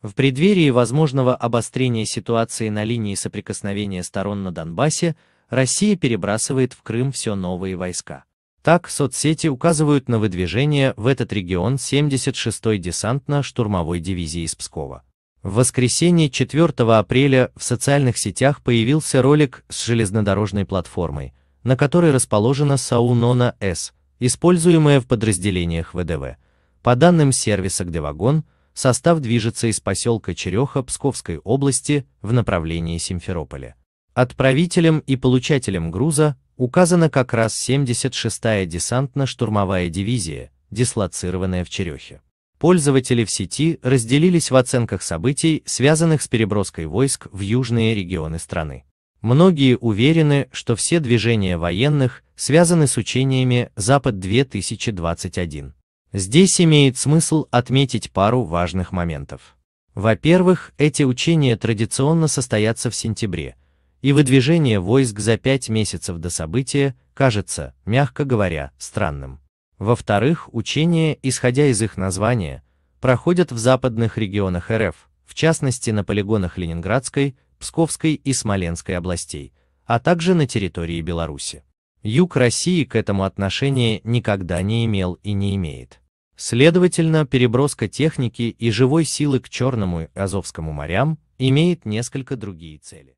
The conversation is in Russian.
В преддверии возможного обострения ситуации на линии соприкосновения сторон на Донбассе, Россия перебрасывает в Крым все новые войска. Так, соцсети указывают на выдвижение в этот регион 76-й десантно-штурмовой дивизии из Пскова. В воскресенье 4 апреля в социальных сетях появился ролик с железнодорожной платформой, на которой расположена САУ «Нона-С», используемая в подразделениях ВДВ. По данным сервиса «Гдевагон», состав движется из поселка Череха Псковской области в направлении Симферополя. Отправителем и получателем груза указана как раз 76-я десантно-штурмовая дивизия, дислоцированная в Черехе. Пользователи в сети разделились в оценках событий, связанных с переброской войск в южные регионы страны. Многие уверены, что все движения военных связаны с учениями «Запад-2021». Здесь имеет смысл отметить пару важных моментов. Во-первых, эти учения традиционно состоятся в сентябре, и выдвижение войск за пять месяцев до события кажется, мягко говоря, странным. Во-вторых, учения, исходя из их названия, проходят в западных регионах РФ, в частности на полигонах Ленинградской, Псковской и Смоленской областей, а также на территории Беларуси. Юг России к этому отношения никогда не имел и не имеет. Следовательно, переброска техники и живой силы к Черному и Азовскому морям имеет несколько другие цели.